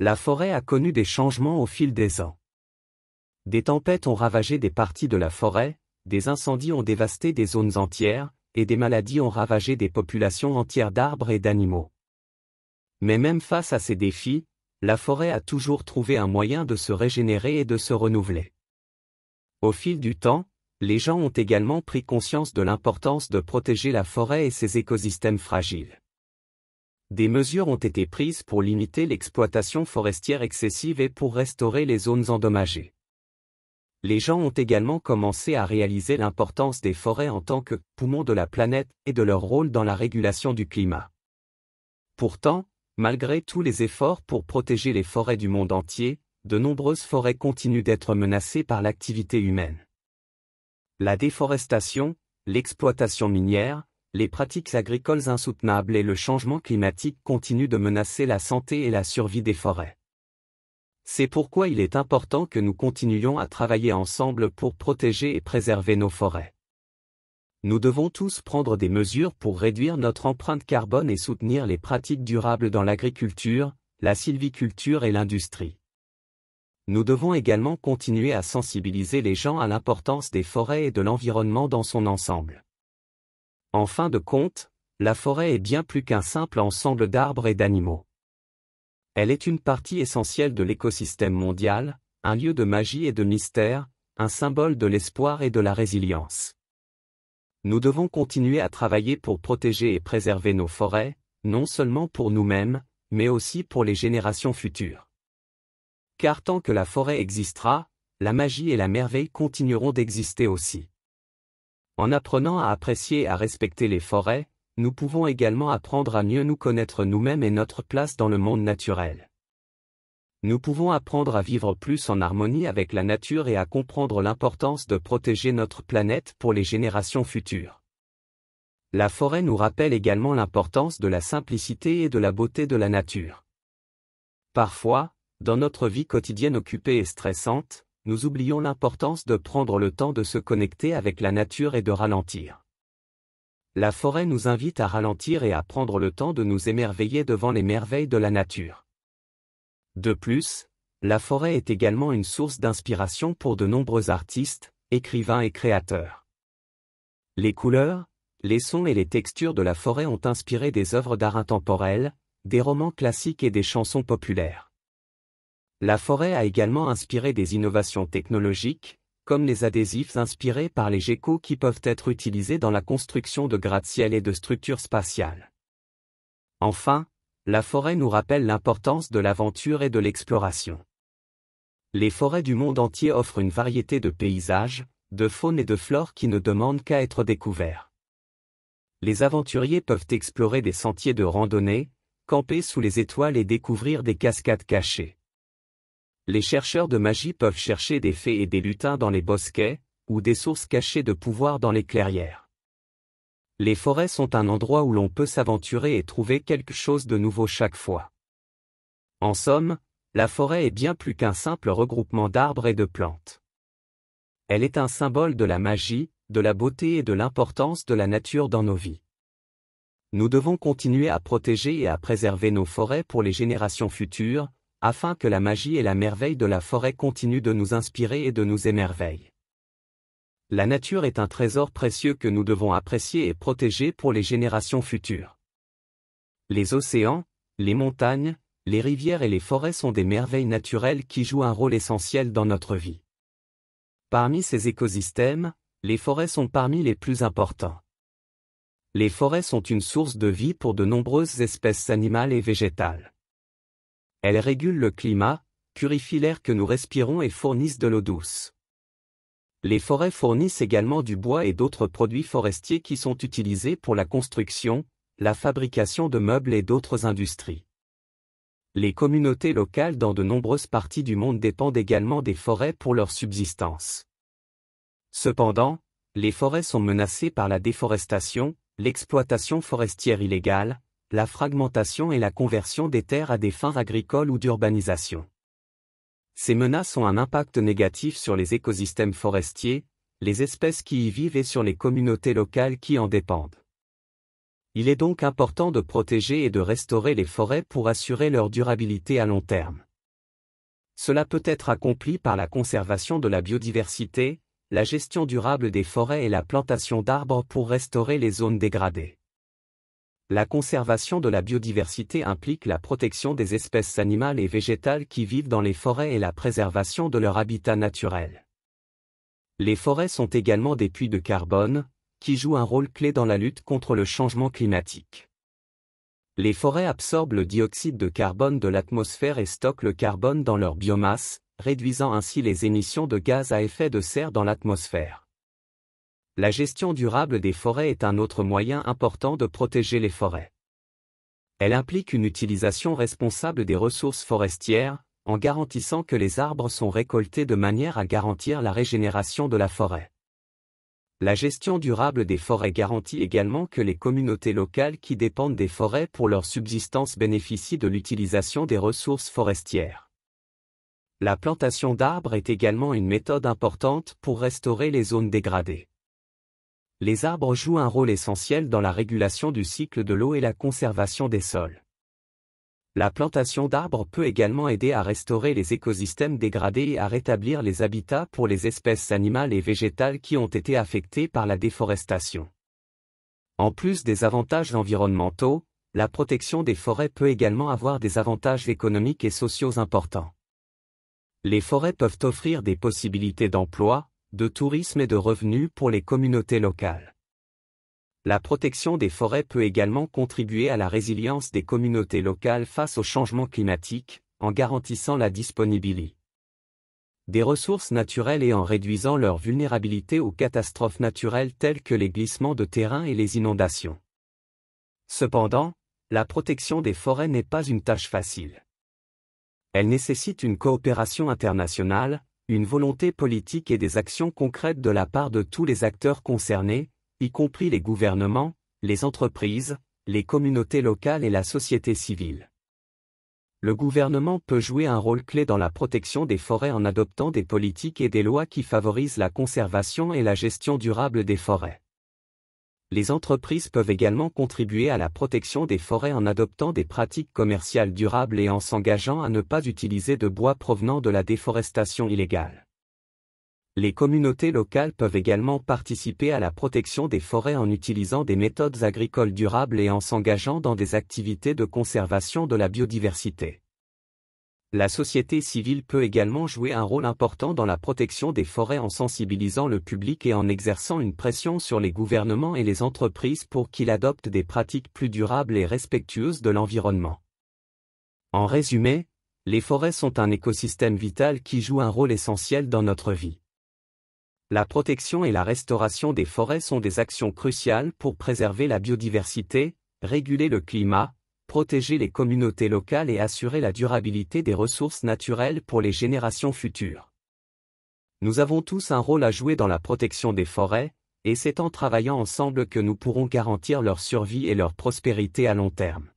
La forêt a connu des changements au fil des ans. Des tempêtes ont ravagé des parties de la forêt, des incendies ont dévasté des zones entières, et des maladies ont ravagé des populations entières d'arbres et d'animaux. Mais même face à ces défis, la forêt a toujours trouvé un moyen de se régénérer et de se renouveler. Au fil du temps, les gens ont également pris conscience de l'importance de protéger la forêt et ses écosystèmes fragiles. Des mesures ont été prises pour limiter l'exploitation forestière excessive et pour restaurer les zones endommagées. Les gens ont également commencé à réaliser l'importance des forêts en tant que poumons de la planète et de leur rôle dans la régulation du climat. Pourtant, malgré tous les efforts pour protéger les forêts du monde entier, de nombreuses forêts continuent d'être menacées par l'activité humaine. La déforestation, l'exploitation minière, les pratiques agricoles insoutenables et le changement climatique continuent de menacer la santé et la survie des forêts. C'est pourquoi il est important que nous continuions à travailler ensemble pour protéger et préserver nos forêts. Nous devons tous prendre des mesures pour réduire notre empreinte carbone et soutenir les pratiques durables dans l'agriculture, la sylviculture et l'industrie. Nous devons également continuer à sensibiliser les gens à l'importance des forêts et de l'environnement dans son ensemble. En fin de compte, la forêt est bien plus qu'un simple ensemble d'arbres et d'animaux. Elle est une partie essentielle de l'écosystème mondial, un lieu de magie et de mystère, un symbole de l'espoir et de la résilience. Nous devons continuer à travailler pour protéger et préserver nos forêts, non seulement pour nous-mêmes, mais aussi pour les générations futures. Car tant que la forêt existera, la magie et la merveille continueront d'exister aussi. En apprenant à apprécier et à respecter les forêts, nous pouvons également apprendre à mieux nous connaître nous-mêmes et notre place dans le monde naturel. Nous pouvons apprendre à vivre plus en harmonie avec la nature et à comprendre l'importance de protéger notre planète pour les générations futures. La forêt nous rappelle également l'importance de la simplicité et de la beauté de la nature. Parfois, dans notre vie quotidienne occupée et stressante, nous oublions l'importance de prendre le temps de se connecter avec la nature et de ralentir. La forêt nous invite à ralentir et à prendre le temps de nous émerveiller devant les merveilles de la nature. De plus, la forêt est également une source d'inspiration pour de nombreux artistes, écrivains et créateurs. Les couleurs, les sons et les textures de la forêt ont inspiré des œuvres d'art intemporelles, des romans classiques et des chansons populaires. La forêt a également inspiré des innovations technologiques, comme les adhésifs inspirés par les GECO qui peuvent être utilisés dans la construction de gratte-ciel et de structures spatiales. Enfin, la forêt nous rappelle l'importance de l'aventure et de l'exploration. Les forêts du monde entier offrent une variété de paysages, de faune et de flore qui ne demandent qu'à être découverts. Les aventuriers peuvent explorer des sentiers de randonnée, camper sous les étoiles et découvrir des cascades cachées les chercheurs de magie peuvent chercher des fées et des lutins dans les bosquets, ou des sources cachées de pouvoir dans les clairières. Les forêts sont un endroit où l'on peut s'aventurer et trouver quelque chose de nouveau chaque fois. En somme, la forêt est bien plus qu'un simple regroupement d'arbres et de plantes. Elle est un symbole de la magie, de la beauté et de l'importance de la nature dans nos vies. Nous devons continuer à protéger et à préserver nos forêts pour les générations futures, afin que la magie et la merveille de la forêt continuent de nous inspirer et de nous émerveiller. La nature est un trésor précieux que nous devons apprécier et protéger pour les générations futures. Les océans, les montagnes, les rivières et les forêts sont des merveilles naturelles qui jouent un rôle essentiel dans notre vie. Parmi ces écosystèmes, les forêts sont parmi les plus importants. Les forêts sont une source de vie pour de nombreuses espèces animales et végétales. Elles régulent le climat, purifient l'air que nous respirons et fournissent de l'eau douce. Les forêts fournissent également du bois et d'autres produits forestiers qui sont utilisés pour la construction, la fabrication de meubles et d'autres industries. Les communautés locales dans de nombreuses parties du monde dépendent également des forêts pour leur subsistance. Cependant, les forêts sont menacées par la déforestation, l'exploitation forestière illégale, la fragmentation et la conversion des terres à des fins agricoles ou d'urbanisation. Ces menaces ont un impact négatif sur les écosystèmes forestiers, les espèces qui y vivent et sur les communautés locales qui en dépendent. Il est donc important de protéger et de restaurer les forêts pour assurer leur durabilité à long terme. Cela peut être accompli par la conservation de la biodiversité, la gestion durable des forêts et la plantation d'arbres pour restaurer les zones dégradées. La conservation de la biodiversité implique la protection des espèces animales et végétales qui vivent dans les forêts et la préservation de leur habitat naturel. Les forêts sont également des puits de carbone, qui jouent un rôle clé dans la lutte contre le changement climatique. Les forêts absorbent le dioxyde de carbone de l'atmosphère et stockent le carbone dans leur biomasse, réduisant ainsi les émissions de gaz à effet de serre dans l'atmosphère. La gestion durable des forêts est un autre moyen important de protéger les forêts. Elle implique une utilisation responsable des ressources forestières, en garantissant que les arbres sont récoltés de manière à garantir la régénération de la forêt. La gestion durable des forêts garantit également que les communautés locales qui dépendent des forêts pour leur subsistance bénéficient de l'utilisation des ressources forestières. La plantation d'arbres est également une méthode importante pour restaurer les zones dégradées. Les arbres jouent un rôle essentiel dans la régulation du cycle de l'eau et la conservation des sols. La plantation d'arbres peut également aider à restaurer les écosystèmes dégradés et à rétablir les habitats pour les espèces animales et végétales qui ont été affectées par la déforestation. En plus des avantages environnementaux, la protection des forêts peut également avoir des avantages économiques et sociaux importants. Les forêts peuvent offrir des possibilités d'emploi, de tourisme et de revenus pour les communautés locales. La protection des forêts peut également contribuer à la résilience des communautés locales face au changement climatique, en garantissant la disponibilité des ressources naturelles et en réduisant leur vulnérabilité aux catastrophes naturelles telles que les glissements de terrain et les inondations. Cependant, la protection des forêts n'est pas une tâche facile. Elle nécessite une coopération internationale, une volonté politique et des actions concrètes de la part de tous les acteurs concernés, y compris les gouvernements, les entreprises, les communautés locales et la société civile. Le gouvernement peut jouer un rôle clé dans la protection des forêts en adoptant des politiques et des lois qui favorisent la conservation et la gestion durable des forêts les entreprises peuvent également contribuer à la protection des forêts en adoptant des pratiques commerciales durables et en s'engageant à ne pas utiliser de bois provenant de la déforestation illégale. Les communautés locales peuvent également participer à la protection des forêts en utilisant des méthodes agricoles durables et en s'engageant dans des activités de conservation de la biodiversité. La société civile peut également jouer un rôle important dans la protection des forêts en sensibilisant le public et en exerçant une pression sur les gouvernements et les entreprises pour qu'ils adoptent des pratiques plus durables et respectueuses de l'environnement. En résumé, les forêts sont un écosystème vital qui joue un rôle essentiel dans notre vie. La protection et la restauration des forêts sont des actions cruciales pour préserver la biodiversité, réguler le climat, protéger les communautés locales et assurer la durabilité des ressources naturelles pour les générations futures. Nous avons tous un rôle à jouer dans la protection des forêts, et c'est en travaillant ensemble que nous pourrons garantir leur survie et leur prospérité à long terme.